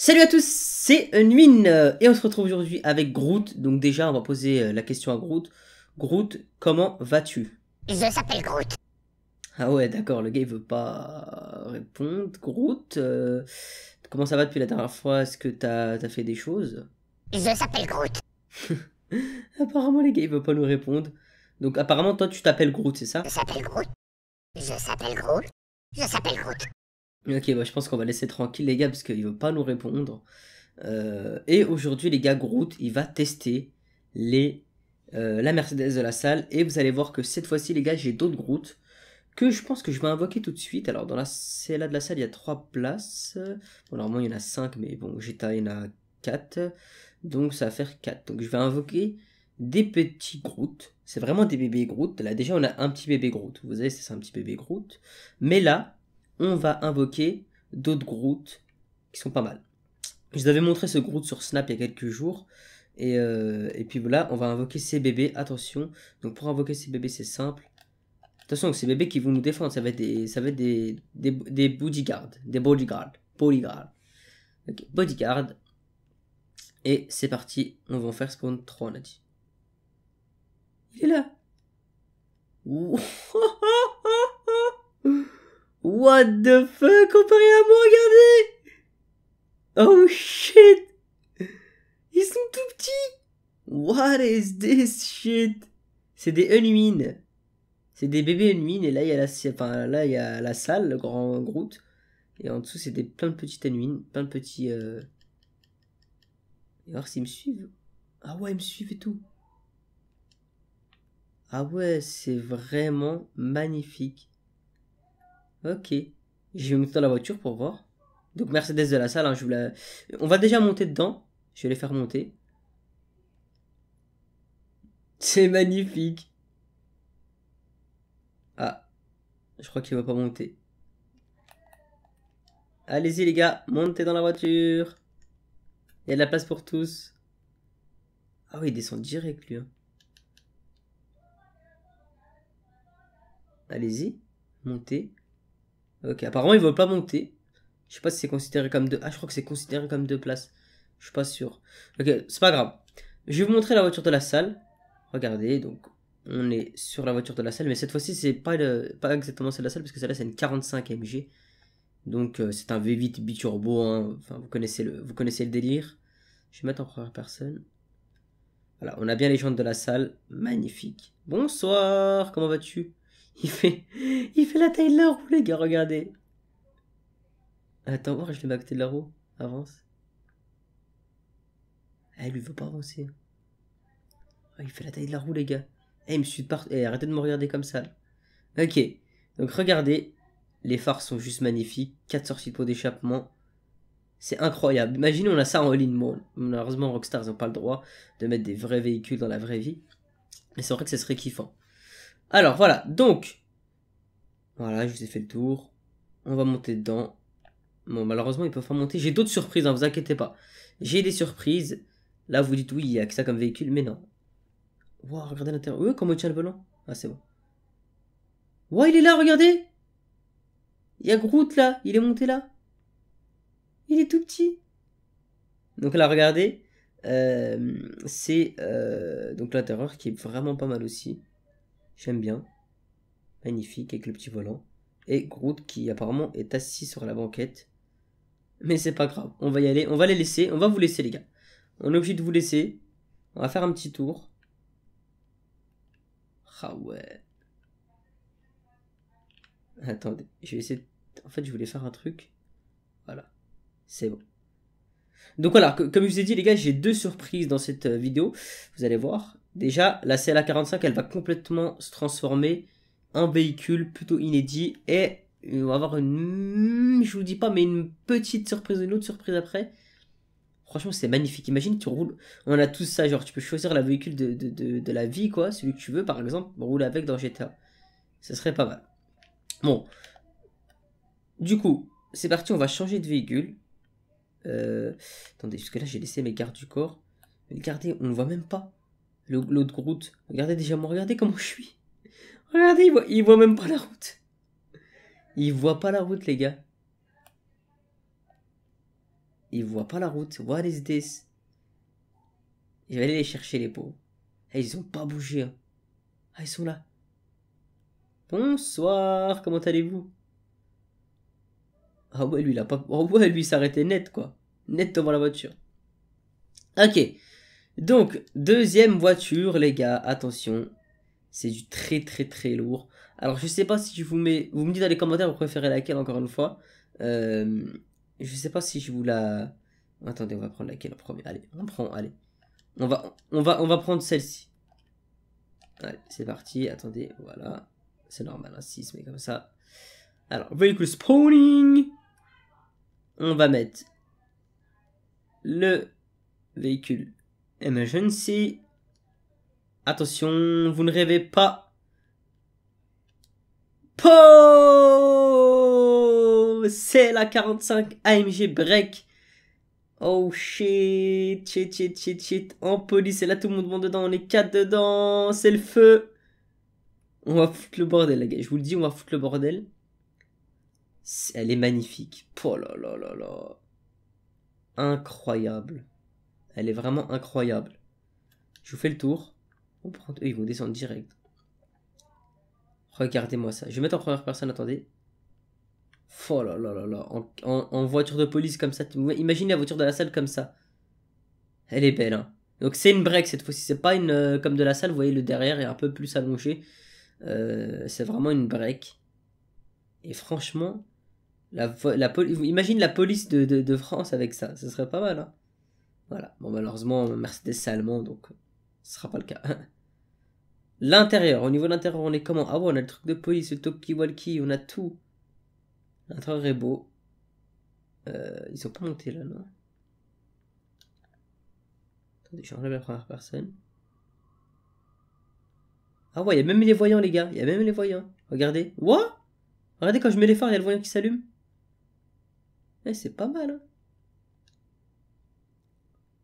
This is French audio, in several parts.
Salut à tous, c'est Unwin euh, et on se retrouve aujourd'hui avec Groot. Donc déjà, on va poser euh, la question à Groot. Groot, comment vas-tu Je s'appelle Groot. Ah ouais, d'accord, le gars il veut pas répondre. Groot, euh, comment ça va depuis la dernière fois Est-ce que t'as fait des choses Je s'appelle Groot. apparemment, les gars il veut pas nous répondre. Donc apparemment, toi tu t'appelles Groot, c'est ça Je s'appelle Groot. Je s'appelle Groot. Je s'appelle Groot. Ok, bah, je pense qu'on va laisser tranquille les gars parce qu'il ne veut pas nous répondre. Euh, et aujourd'hui, les gars, Groot, il va tester les, euh, la Mercedes de la salle. Et vous allez voir que cette fois-ci, les gars, j'ai d'autres Groot que je pense que je vais invoquer tout de suite. Alors, dans la là de la salle, il y a 3 places. Bon, normalement, il y en a cinq, mais bon, j'étais il y en a 4. Donc, ça va faire 4. Donc, je vais invoquer des petits Groot. C'est vraiment des bébés Groot. Là, déjà, on a un petit bébé Groot. Vous voyez, c'est un petit bébé Groot. Mais là, on va invoquer d'autres Groot qui sont pas mal. Je vous avais montré ce Groot sur Snap il y a quelques jours. Euh, et, puis voilà, on va invoquer ces bébés. Attention, donc pour invoquer ces bébés, c'est simple. Attention, ces bébés qui vont nous défendre, ça va être des, ça va des, des, bodyguards. Des bodyguards. Bodyguard Ok, bodyguard. Et c'est parti, on va en faire spawn 3, on a dit. Il est là. What the fuck comparé à moi, regardez Oh shit Ils sont tout petits What is this shit C'est des Unwin. C'est des bébés Unwin et là il y a la, là, il y la salle, le grand Groot. Et en dessous c'est plein de petites Unwin, plein de petits... Euh. alors s'ils me suivent Ah ouais, ils me suivent et tout. Ah ouais, c'est vraiment magnifique. Ok. Je vais monter dans la voiture pour voir. Donc Mercedes de la salle, hein, je vous la... on va déjà monter dedans. Je vais les faire monter. C'est magnifique. Ah, je crois qu'il va pas monter. Allez-y les gars, montez dans la voiture. Il y a de la place pour tous. Ah oui, il descend direct lui. Hein. Allez-y, montez. Ok, apparemment ils veulent pas monter. Je sais pas si c'est considéré comme deux. Ah, je crois que c'est considéré comme deux places. Je suis pas sûr. Ok, c'est pas grave. Je vais vous montrer la voiture de la salle. Regardez, donc on est sur la voiture de la salle, mais cette fois-ci c'est pas pas exactement celle de la salle parce que celle-là c'est une 45 MG. Donc euh, c'est un V8 biturbo. Hein. Enfin, vous connaissez le, vous connaissez le délire. Je vais mettre en première personne. Voilà, on a bien les jantes de la salle. Magnifique. Bonsoir, comment vas-tu il fait, il fait la taille de la roue, les gars, regardez. Attends, voir, je l'ai mets de la roue. Avance. Elle eh, lui veut pas avancer. il fait la taille de la roue, les gars. Eh, me suit eh, arrêtez de me regarder comme ça. Ok. Donc, regardez. Les phares sont juste magnifiques. 4 sorties de pot d'échappement. C'est incroyable. Imaginez, on a ça en all-in. malheureusement, Rockstar, n'ont pas le droit de mettre des vrais véhicules dans la vraie vie. Mais c'est vrai que ce serait kiffant. Alors voilà, donc. Voilà, je vous ai fait le tour. On va monter dedans. Bon, malheureusement, ils peut pas monter. J'ai d'autres surprises, hein, vous inquiétez pas. J'ai des surprises. Là, vous dites oui, il y a que ça comme véhicule, mais non. Waouh, regardez l'intérieur. Oui, comment il tient le volant Ah, c'est bon. Waouh, il est là, regardez Il y a Groot là, il est monté là. Il est tout petit. Donc là, regardez. Euh, c'est euh, donc l'intérieur qui est vraiment pas mal aussi. J'aime bien. Magnifique avec le petit volant. Et Groot qui apparemment est assis sur la banquette. Mais c'est pas grave, on va y aller, on va les laisser, on va vous laisser les gars. On est obligé de vous laisser. On va faire un petit tour. Ah ouais. Attendez, je vais essayer. En fait, je voulais faire un truc. Voilà, c'est bon. Donc voilà, comme je vous ai dit les gars, j'ai deux surprises dans cette euh, vidéo. Vous allez voir. Déjà, la CLA45, elle va complètement se transformer en véhicule plutôt inédit et on va avoir une, hmm, je vous dis pas, mais une petite surprise, une autre surprise après. Franchement, c'est magnifique. Imagine, tu roules, on a tous ça, genre tu peux choisir le véhicule de, la vie, quoi, celui que tu veux, par exemple, rouler avec dans GTA. Ce serait pas mal. Bon. Du coup, c'est parti, on va changer de véhicule. Euh, attendez, jusque là j'ai laissé mes gardes du corps. regardez, on ne voit même pas l'autre route. Regardez déjà, moi, regardez comment je suis. Regardez, il voit, même pas la route. Il voit pas la route, les gars. Il voit pas la route. What is this? Je vais aller les chercher, les pauvres. Eh, ils ont pas bougé. Hein. Ah, ils sont là. Bonsoir, comment allez-vous Ah ouais, lui, il a pas... Ah ouais, lui, s'arrêtait net, quoi. Net devant la voiture. Ok. Donc, deuxième voiture, les gars, attention. C'est du très très très lourd. Alors, je sais pas si je vous mets... Vous me dites dans les commentaires, vous préférez laquelle, encore une fois. Je euh, je sais pas si je vous la... Attendez, on va prendre laquelle en premier. Allez, on prend, allez. On va, on va, on va prendre celle-ci. Allez, c'est parti. Attendez, voilà. C'est normal, un 6, mais comme ça. Alors, véhicule spawning. On va mettre le véhicule Emergency. Attention, vous ne rêvez pas. Poo C'est la 45 AMG break. Oh shit, shit, shit, shit, shit. En police, et là tout le monde dedans, on est quatre dedans, c'est le feu. On va foutre le bordel, les gars. Je vous le dis, on va foutre le bordel. Elle est magnifique. Oh là là là là. Incroyable. Elle est vraiment incroyable. Je vous fais le tour. On ils vont descendre direct. Regardez-moi ça. Je vais mettre en première personne, attendez. Oh là là là là. En, voiture de police comme ça. Imaginez la voiture de la salle comme ça. Elle est belle, hein. Donc c'est une break cette fois-ci. C'est pas une euh, comme de la salle. Vous voyez, le derrière est un peu plus allongé. Euh, c'est vraiment une break. Et franchement, la, la, imagine la police de, de France avec ça. Ce serait pas mal, hein. Voilà. Bon, malheureusement, Mercedes, c'est allemand, donc euh, ce sera pas le cas. L'intérieur, au niveau de l'intérieur, on est comment Ah ouais, on a le truc de police, le talkie-walkie, on a tout. L'intérieur est beau. Euh, ils sont pas montés là, non Attendez, j'enlève la première personne. Ah ouais, il y a même les voyants, les gars. Il y a même les voyants. Regardez. What Regardez quand je mets les phares, il y a le voyant qui s'allume. Eh, c'est pas mal, hein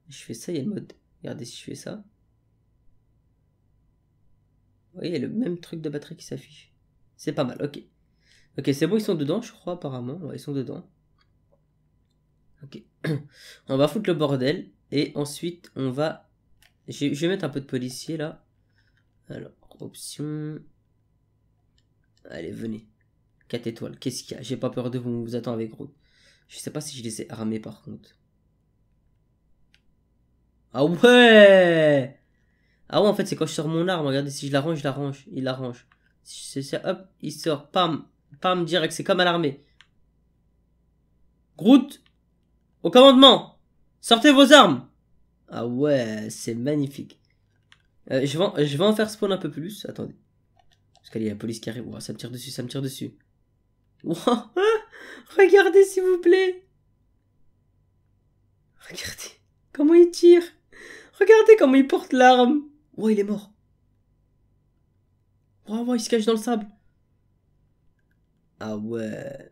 je fais ça, il y a le mode. Regardez si je fais ça. Vous voyez, il y a le même truc de batterie qui s'affiche. C'est pas mal, ok. Ok, c'est bon, ils sont dedans, je crois, apparemment. ils sont dedans. Ok. on va foutre le bordel. Et ensuite, on va... Je, vais mettre un peu de policier, là. Alors, option... Allez, venez. 4 étoiles, qu'est-ce qu'il y a J'ai pas peur de vous, vous attend avec route. Je sais pas si je les ai armés, par contre. Ah ouais Ah ouais, en fait, c'est quand je sors mon arme. Regardez, si je l'arrange, je l'arrange. Il l'arrange. Si ça, hop, il sort. Pam. Pam, direct. C'est comme à l'armée. Groot Au commandement Sortez vos armes Ah ouais, c'est magnifique. Euh, je, vais en, je vais en faire spawn un peu plus. Attendez. Parce qu'il y a la police qui arrive. ça me tire dessus, ça me tire dessus. Regardez, s'il vous plaît. Regardez. Comment il tire Regardez comment il porte l'arme. Oh, il est mort. Oh, oh, il se cache dans le sable. Ah ouais.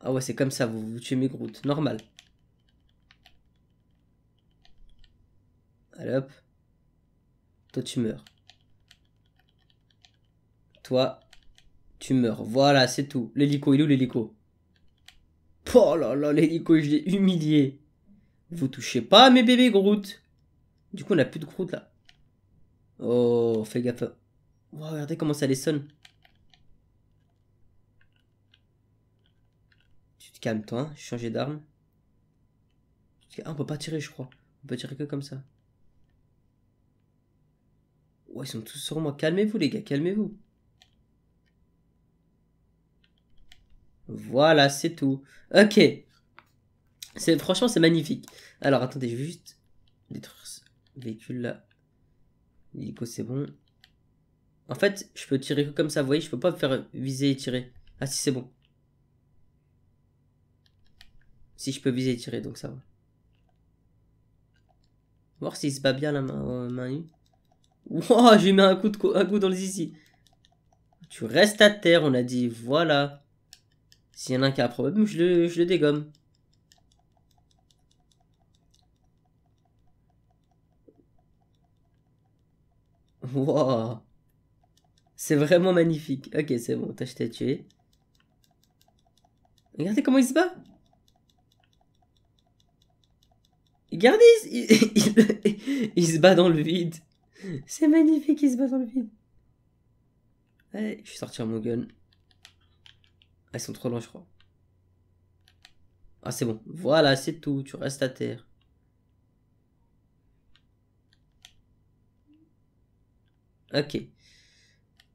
Ah ouais, c'est comme ça, vous, tuez mes groutes. Normal. Allez hop. Toi, tu meurs. Toi, tu meurs. Voilà, c'est tout. L'hélico, il est où l'hélico Oh là là, l'hélico, je l'ai humilié. Vous touchez pas à mes bébés Groot. Du coup, on a plus de croûte, là. Oh, fais gaffe. Wow, regardez comment ça les sonne. Tu te calmes, toi. Hein Changer d'arme. Ah, on peut pas tirer, je crois. On peut tirer que comme ça. Ouais, ils sont tous sur moi. Calmez-vous, les gars, calmez-vous. Voilà, c'est tout. Ok. Franchement, c'est magnifique. Alors, attendez, je vais juste Véhicule là. c'est bon. En fait, je peux tirer comme ça, vous voyez, je peux pas faire viser et tirer. Ah si c'est bon. Si je peux viser et tirer, donc ça va. Voir s'il se bat bien la main, euh, main nue. j'ai mis un coup, de un coup dans le zizi. Tu restes à terre, on a dit. Voilà. S'il y en a un qui a un problème, je le, je le dégomme. Wow. C'est vraiment magnifique. Ok, c'est bon, t'as acheté tué. Regardez comment il se bat. Regardez, il, se bat dans le vide. C'est magnifique, il se bat dans le vide. je suis sorti mon gun. Ah, ils sont trop loin, je crois. Ah, c'est bon. Voilà, c'est tout. Tu restes à terre. Ok.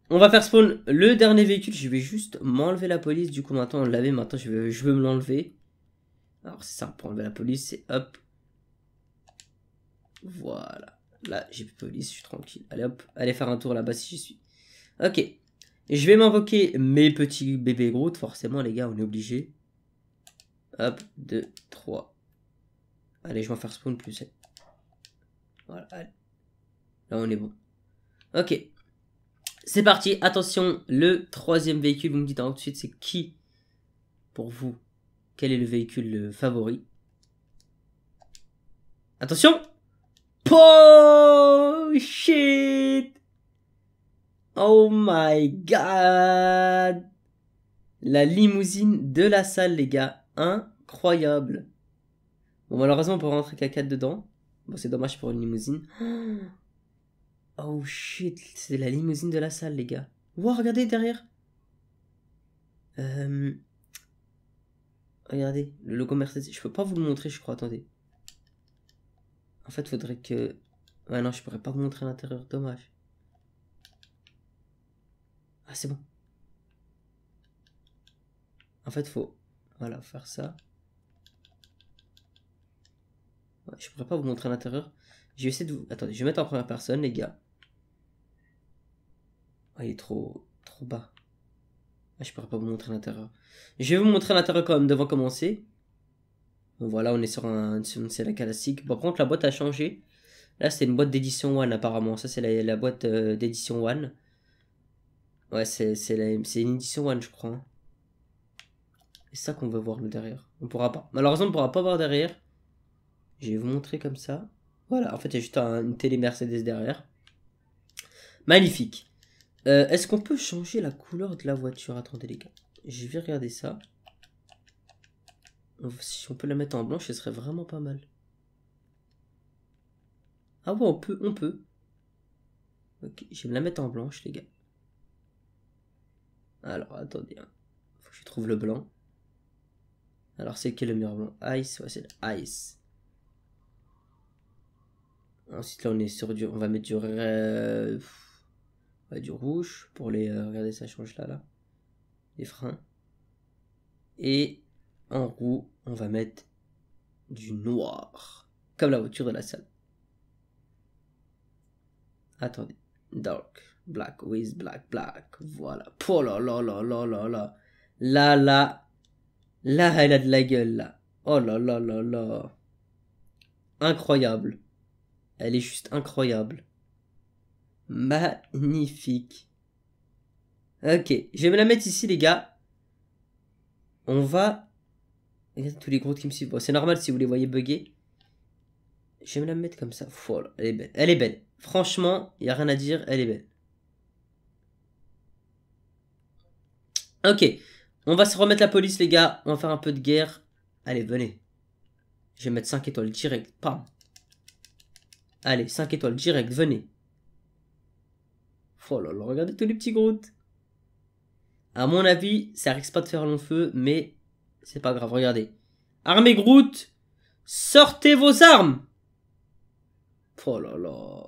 On va faire spawn le dernier véhicule. Je vais juste m'enlever la police. Du coup, maintenant, on l'avait. Maintenant, je veux, je me l'enlever. Alors, c'est simple pour enlever la police, c'est hop. Voilà. Là, j'ai plus de police, je suis tranquille. Allez hop, allez faire un tour là-bas si j'y suis. Ok. Je vais m'invoquer mes petits bébés Groot. Forcément, les gars, on est obligé. Hop, 2, 3. Allez, je vais en faire spawn plus. Voilà, Là, on est bon. Ok. C'est parti. Attention, le troisième véhicule. Vous me dites en tout de suite c'est qui pour vous Quel est le véhicule euh, favori Attention Oh shit Oh my god La limousine de la salle les gars. Incroyable. Bon malheureusement on peut rentrer qu'à 4 dedans. Bon c'est dommage pour une limousine. Oh shit, c'est la limousine de la salle, les gars. Wow, regardez derrière. Euh, regardez, le logo Mercedes. Je peux pas vous le montrer, je crois. Attendez. En fait, il faudrait que... Ah non, je pourrais pas vous montrer l'intérieur. Dommage. Ah, c'est bon. En fait, faut... Voilà, faire ça. Ouais, je pourrais pas vous montrer l'intérieur. Je vais essayer de vous... Attendez, je vais mettre en première personne, les gars. Ah, il est trop, trop bas. Ah, je pourrais pas vous montrer l'intérieur. Je vais vous montrer l'intérieur quand même devant commencer. voilà, on est sur un, c'est la classique. Par contre, la boîte a changé. Là, c'est une boîte d'édition One, apparemment. Ça, c'est la, la, boîte euh, d'édition One. Ouais, c'est une édition One, je crois. C'est ça qu'on veut voir, le derrière. On pourra pas. Malheureusement, on pourra pas voir derrière. Je vais vous montrer comme ça. Voilà, en fait, il y a juste un, une télé Mercedes derrière. Magnifique. Euh, est-ce qu'on peut changer la couleur de la voiture Attendez les gars, je vais regarder ça. Si on peut la mettre en blanc, ce serait vraiment pas mal. Ah ouais, on peut, on peut. Ok, je vais me la mettre en blanche, les gars. Alors, attendez. Hein. Faut que je trouve le blanc. Alors, c'est quel le meilleur blanc Ice, ouais, c'est Ice. Ensuite, là, on est sur du... On va mettre du du rouge pour les. Euh, regarder regardez, ça change là, là. Les freins. Et en roue, on va mettre du noir. Comme la voiture de la salle. Attendez. Dark. Black with black, black. Voilà. Oh la là là là là là. Là là. Là, elle a de la gueule là. Oh là là là là. Incroyable. Elle est juste incroyable. Magnifique. Ok, je vais me la mettre ici, les gars. On va... Regarde tous les groupes qui me suivent. c'est normal si vous les voyez bugger. Je vais me la mettre comme ça. elle est belle. Elle est belle. Franchement, il n'y a rien à dire, elle est belle. Ok, on va se remettre la police, les gars. On va faire un peu de guerre. Allez, venez. Je vais mettre 5 étoiles direct. Pam. Allez, 5 étoiles direct, venez. Oh là là, regardez tous les petits Groot. À mon avis, ça risque pas de faire long feu, mais c'est pas grave, regardez. Armée Groot, sortez vos armes Oh là là.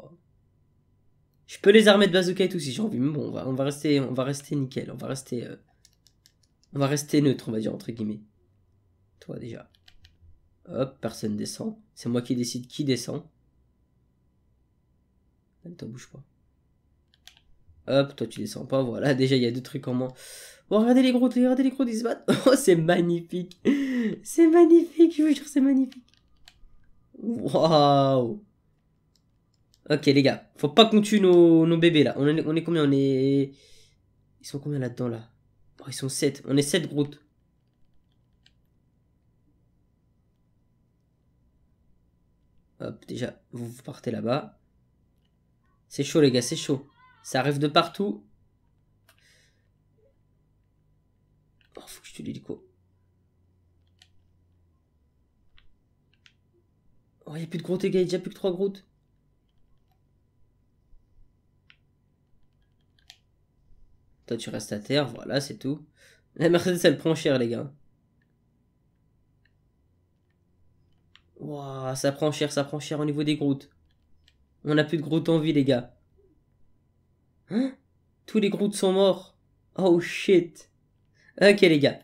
Je peux les armer de bazooka et tout si j'ai envie, mais bon, on va, va, rester, on va rester nickel, on va rester, euh, on va rester neutre, on va dire entre guillemets. Toi déjà. Hop, personne descend. C'est moi qui décide qui descend. Même bouge pas. Hop, toi tu descends pas, voilà, déjà il y a deux trucs en moins. Oh, regardez les grottes regardez les gros, ils Oh, c'est magnifique. C'est magnifique, je vous jure, c'est magnifique. Waouh. Ok, les gars, faut pas qu'on tue nos, bébés là. On est, on est combien On est. Ils sont combien là-dedans là, oh, Ils sont 7. On est 7 grottes Hop, déjà, vous partez là-bas. C'est chaud, les gars, c'est chaud. Ça arrive de partout. Oh, faut que je dise quoi. Oh, il a plus de grottes, les Il n'y a plus que 3 grottes. Toi, tu restes à terre. Voilà, c'est tout. La Mercedes, elle prend cher, les gars. Waouh, ça prend cher, ça prend cher au niveau des grottes. On n'a plus de grottes en vie, les gars. Hein? Tous les Groots sont morts. Oh shit. Ok les gars.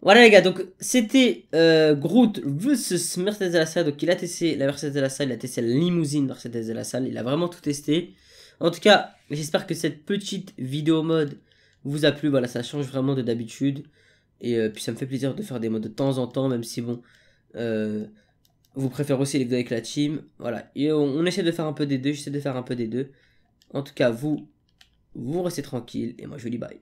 Voilà les gars, donc c'était euh, Groot vs Mercedes de la salle. Donc il a testé la Mercedes de la salle, il a testé la limousine Mercedes de la salle, il a vraiment tout testé. En tout cas, j'espère que cette petite vidéo mode vous a plu. Voilà, ça change vraiment de d'habitude. Et euh, puis ça me fait plaisir de faire des modes de temps en temps, même si bon, euh, vous préférez aussi les vidéos avec la team. Voilà, et on, on essaie de faire un peu des deux, j'essaie de faire un peu des deux. En tout cas, vous, vous restez tranquille et moi je vous dis bye.